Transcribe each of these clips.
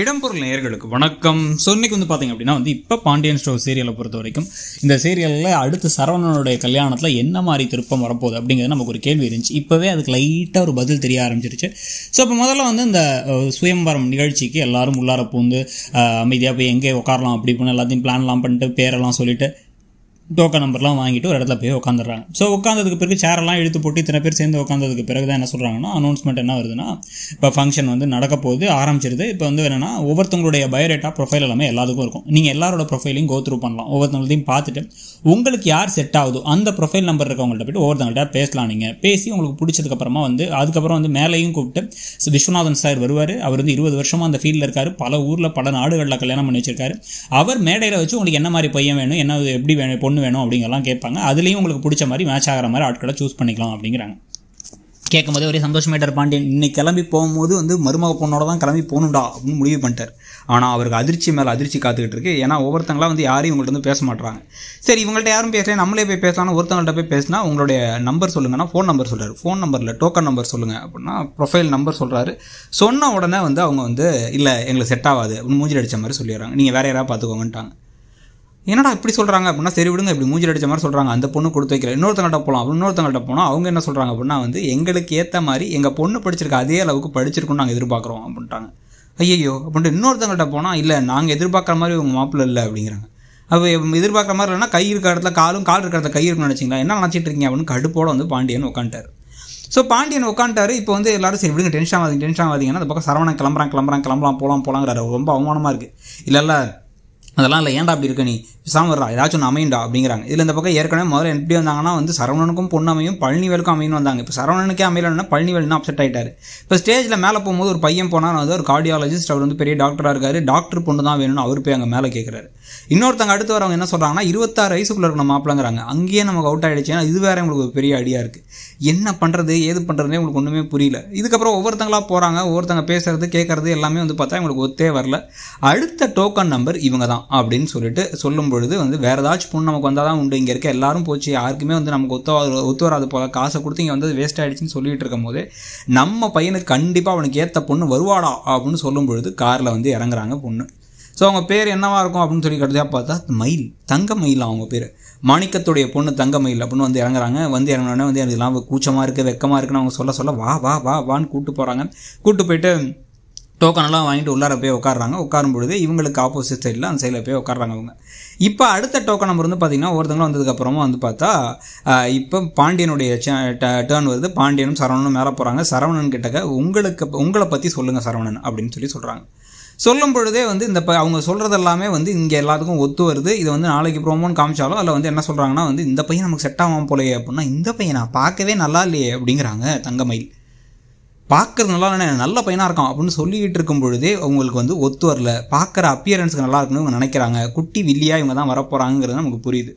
இடம்பொருள் நேயர்களுக்கு வணக்கம் ஸோ இன்னைக்கு வந்து பார்த்தீங்க அப்படின்னா வந்து இப்போ பாண்டியன் ஸ்டோர் சீரியலை பொறுத்த வரைக்கும் இந்த சீரியலில் அடுத்து சரவணனுடைய கல்யாணத்தில் என்ன மாதிரி திருப்பம் வரப்போகுது அப்படிங்கிறது நமக்கு ஒரு கேள்வி இருந்துச்சு இப்போவே அதுக்கு லைட்டாக ஒரு பதில் தெரிய ஆரம்பிச்சிருச்சு ஸோ இப்போ முதல்ல வந்து இந்த சுயம்பரம் நிகழ்ச்சிக்கு எல்லாரும் உள்ளார பூந்து அமைதியாக போய் எங்கே உட்காரலாம் அப்படி இப்படின்னு எல்லாத்தையும் பிளான்லாம் பண்ணிட்டு பேரெல்லாம் சொல்லிட்டு டோக்கன் நம்பர்லாம் வாங்கிட்டு ஒரு இடத்துல போய் உட்காந்துடுறாங்க ஸோ உட்காந்ததுக்கு பிறகு சேரெல்லாம் இழுத்து போட்டு இத்தனை பேர் சேர்ந்து உட்காந்ததுக்கு பிறகு தான் என்ன சொல்கிறாங்கன்னா அனௌன்ஸ்மெண்ட் என்ன வருதுன்னா இப்போ ஃபங்க்ஷன் வந்து நடக்க போகுது ஆரம்பிச்சிருது இப்போ வந்து என்னென்னா ஒவ்வொருத்தவங்களுடைய பயோடேட்டா ப்ரொஃபைல் எல்லாமே எல்லாத்துக்கும் இருக்கும் நீங்கள் எல்லாரோட ப்ரொஃபைலையும் கோ த்ரூ பண்ணலாம் ஒவ்வொருத்தவங்களையும் பார்த்துட்டு உங்களுக்கு யார் செட் ஆகுதோ அந்த ப்ரொஃபைல் நம்பர் இருக்கவங்கள்ட்ட போய்ட்டு ஒவ்வொருத்தவங்கள்ட்ட பேசலாம் நீங்கள் பேசி உங்களுக்கு பிடிச்சதுக்கப்புறமா வந்து அதுக்கப்புறம் வந்து மேலேயும் கூப்பிட்டு விஸ்வநாதன் சார் வருவார் அவர் வந்து இருபது வருஷமாக அந்த ஃபீல்டில் இருக்கார் பல ஊரில் பல நாடுகளில் கல்யாணம் பண்ணி வச்சிருக்காரு அவர் மேடையில் வச்சு உங்களுக்கு என்ன மாதிரி பையன் வேணும் என்ன எப்படி வேணும் பொண்ணு பொண்ணு வேணும் அப்படிங்கலாம் கேட்பாங்க அதுலேயும் உங்களுக்கு பிடிச்ச மாதிரி மேட்ச் ஆகிற மாதிரி ஆட்களை சூஸ் பண்ணிக்கலாம் அப்படிங்கிறாங்க கேட்கும்போது ஒரே ஒரே சந்தோஷமேட்டர் பாண்டியன் இன்னைக்கு கிளம்பி போகும்போது வந்து மருமக பொண்ணோட தான் கிளம்பி போகணும்டா அப்படின்னு முடிவு பண்ணிட்டார் ஆனால் அவருக்கு அதிர்ச்சி மேலே அதிர்ச்சி காத்துக்கிட்டு இருக்கு ஏன்னா ஒவ்வொருத்தங்களாம் வந்து யாரையும் உங்கள்கிட்ட வந்து பேச மாட்டாங்க சரி இவங்கள்ட்ட யாரும் பேசல நம்மளே போய் பேசலாம் ஒருத்தங்கள்ட்ட போய் பேசினா உங்களுடைய நம்பர் சொல்லுங்கன்னா ஃபோன் நம்பர் சொல்கிறார் ஃபோன் நம்பரில் டோக்கன் நம்பர் சொல்லுங்கள் அப்படின்னா ப்ரொஃபைல் நம்பர் சொல்கிறாரு சொன்ன உடனே வந்து அவங்க வந்து இல்லை எங்களுக்கு செட் ஆகாது அப்படின்னு மூஞ்சி அடித்த மாதிரி சொல்லிடுறாங்க நீங்கள் வேறு யாராவது பார்த்துக்கோங்கன்ட்டாங்க என்னடா இப்படி சொல்கிறாங்க அப்படின்னா சரி விடுங்க இப்படி மூஞ்சில் அடித்த மாதிரி சொல்கிறாங்க அந்த பொண்ணு கொடுத்து வைக்கல இன்னொருத்தங்கள்ட்ட போகலாம் இன்னொருத்தங்கள்ட்ட போனால் அவங்க என்ன சொல்கிறாங்க அப்படின்னா வந்து எங்களுக்கு ஏற்ற மாதிரி எங்கள் பொண்ணு படிச்சிருக்க அதே அளவுக்கு படிச்சிருக்குன்னு நாங்கள் எதிர்பார்க்குறோம் அப்படின்ட்டாங்க ஐயோ அப்படின்ட்டு இன்னொருத்தங்கள்ட்ட போனால் இல்லை நாங்கள் எதிர்பார்க்குற மாதிரி உங்கள் மாப்பிள்ளை இல்லை அப்படிங்கிறாங்க அப்போ எதிர்பார்க்குற மாதிரி இல்லைனா கை இருக்கிற இடத்துல காலும் கால் இருக்கிற இடத்துல கை இருக்குன்னு நினச்சிங்களா என்ன நினச்சிட்டு இருக்கீங்க அப்படின்னு கடுப்போட வந்து பாண்டியன் உட்காண்டார் ஸோ பாண்டியன் உட்காந்துட்டாரு இப்போ வந்து எல்லாரும் சரி விடுங்க டென்ஷன் ஆகாதீங்க டென்ஷன் ஆகாதீங்கன்னா அந்த பக்கம் சரவணன் கிளம்புறான் கிளம்புறான் கிளம்பலாம் போகலாம் போகலாங்கிறாரு ரொம்ப அவமானமாக இருக்குது இல்லை இல்லை அதெல்லாம் இல்லை ஏன்டா அப்படி இருக்க நீ பேசாமல் வரா ஏதாச்சும் ஒன்று அமையண்டா அப்படிங்கிறாங்க இதில் இந்த பக்கம் ஏற்கனவே முதல்ல எப்படி வந்தாங்கன்னா வந்து சரவணனுக்கும் பொண்ணு அமையும் பழனிவேலுக்கும் அமையும்னு வந்தாங்க இப்போ சரவணனுக்கே அமையலன்னா பழனிவேல்னு அப்செட் ஆகிட்டார் இப்போ ஸ்டேஜில் மேலே போகும்போது ஒரு பையன் போனார் வந்து ஒரு கார்டியாலஜிஸ்ட் அவர் வந்து பெரிய டாக்டராக இருக்காரு டாக்டர் பொண்ணு தான் வேணும்னு அவர் போய் அங்கே மேலே கேட்குறாரு இன்னொருத்தங்க அடுத்து வரவங்க என்ன சொல்கிறாங்கன்னா இருபத்தாறு வயசுக்குள்ள இருக்கணும் மாப்பிளங்கிறாங்க அங்கேயே நமக்கு அவுட் ஆகிடுச்சு ஏன்னா இது வேறு உங்களுக்கு ஒரு பெரிய ஐடியா இருக்குது என்ன பண்ணுறது ஏது பண்ணுறதுனே உங்களுக்கு ஒன்றுமே புரியல இதுக்கப்புறம் ஒவ்வொருத்தங்களாக போகிறாங்க ஒவ்வொருத்தங்க பேசுறது கேட்குறது எல்லாமே வந்து பார்த்தா உங்களுக்கு ஒத்தே வரல அடுத்த டோக்கன் நம்பர் இவங்க தான் அப்படின்னு சொல்லிட்டு சொல்லும் பொழுது வந்து வேறு ஏதாச்சும் பொண்ணு நமக்கு வந்தால் தான் உண்டு இங்கே இருக்க எல்லாரும் போச்சு யாருக்குமே வந்து நமக்கு ஒத்து ஒத்து வராது போல காசை கொடுத்து இங்கே வந்து வேஸ்ட் ஆகிடுச்சின்னு சொல்லிட்டு இருக்கும் போது நம்ம பையனுக்கு கண்டிப்பாக அவனுக்கு ஏற்ற பொண்ணு வருவாடா அப்படின்னு சொல்லும் பொழுது காரில் வந்து இறங்குறாங்க பொண்ணு ஸோ அவங்க பேர் என்னவாக இருக்கும் அப்படின்னு சொல்லி கடைசியாக பார்த்தா மயில் தங்க மயில் அவங்க பேர் மாணிக்கத்துடைய பொண்ணு தங்க மயில் அப்படின்னு வந்து இறங்குறாங்க வந்து இறங்கினோடனே வந்து எனக்கு எல்லாம் கூச்சமாக இருக்குது வெக்கமாக இருக்குன்னு அவங்க சொல்ல சொல்ல வா வா வா வான்னு கூப்பிட்டு போகிறாங்க கூப்பிட்டு போயிட்டு டோக்கனெல்லாம் வாங்கிட்டு உள்ளார போய் உட்காடுறாங்க உட்காரும் பொழுது இவங்களுக்கு ஆப்போசிட் சைடில் அந்த சைடில் போய் உட்காடுறாங்க அவங்க இப்போ அடுத்த டோக்கன் நம்பர் வந்து பார்த்திங்கன்னா ஒருத்தங்களும் வந்ததுக்கப்புறமா வந்து பார்த்தா இப்போ பாண்டியனுடைய டேர்ன் வருது பாண்டியனும் சரவணனும் மேலே போகிறாங்க சரவணன் கிட்டக்க உங்களுக்கு உங்களை பற்றி சொல்லுங்கள் சரவணன் அப்படின்னு சொல்லி சொல்கிறாங்க சொல்லும் பொழுதே வந்து இந்த ப அவங்க சொல்கிறதெல்லாமே வந்து இங்கே எல்லாத்துக்கும் ஒத்து வருது இதை வந்து நாளைக்கு ப்ரோமோன்னு காமிச்சாலும் அதில் வந்து என்ன சொல்கிறாங்கன்னா வந்து இந்த பையன் நமக்கு செட் ஆகாமல் போலையே அப்படின்னா இந்த நான் பார்க்கவே நல்லா இல்லையே அப்படிங்கிறாங்க தங்கமயில் பார்க்குறது நல்லா நல்ல பையனாக இருக்கான் அப்படின்னு சொல்லிக்கிட்டு இருக்கும் பொழுதே அவங்களுக்கு வந்து ஒத்து வரல பார்க்குற அப்பியரன்ஸுக்கு நல்லா இருக்குன்னு இவங்க நினைக்கிறாங்க குட்டி வில்லியாக இவங்க தான் வரப்போகிறாங்கிறது நமக்கு புரியுது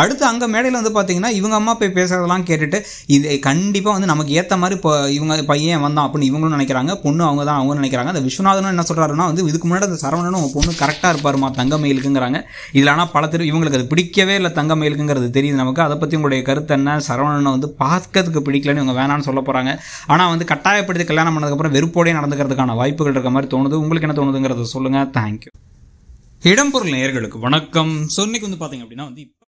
அடுத்து அங்கே மேடையில் வந்து பார்த்தீங்கன்னா இவங்க அம்மா போய் பேசுகிறதெல்லாம் கேட்டுட்டு இது கண்டிப்பாக வந்து நமக்கு ஏற்ற மாதிரி இப்போ இவங்க பையன் வந்தான் அப்படின்னு இவங்களும் நினைக்கிறாங்க பொண்ணு அவங்க தான் அவங்க நினைக்கிறாங்க அந்த விஸ்வநாதனும் என்ன சொல்கிறாருன்னா வந்து இதுக்கு முன்னாடி அந்த சரவணனும் உங்கள் பொண்ணு கரெக்டாக இருப்பாருமா தங்கமயிலுக்குங்கிறாங்க இதில் ஆனால் பல திரு இவங்களுக்கு அது பிடிக்கவே இல்லை தங்கமயிலுக்குங்கிறது தெரியுது நமக்கு அதை பற்றி உங்களுடைய கருத்து என்ன சரவணனை வந்து பார்க்கறதுக்கு பிடிக்கலன்னு இவங்க வேணான்னு சொல்ல போகிறாங்க ஆனால் வந்து கட்டாய கட்டாயப்படுத்தி கல்யாணம் பண்ணதுக்கப்புறம் வெறுப்போடே நடந்துக்கிறதுக்கான வாய்ப்புகள் இருக்க மாதிரி தோணுது உங்களுக்கு என்ன தோணுதுங்கிறத சொல்லுங்கள் தேங்க்யூ இடம்பொருள் நேர்களுக்கு வணக்கம் ஸோ வந்து பார்த்தீங்க அப்படின்னா வந்து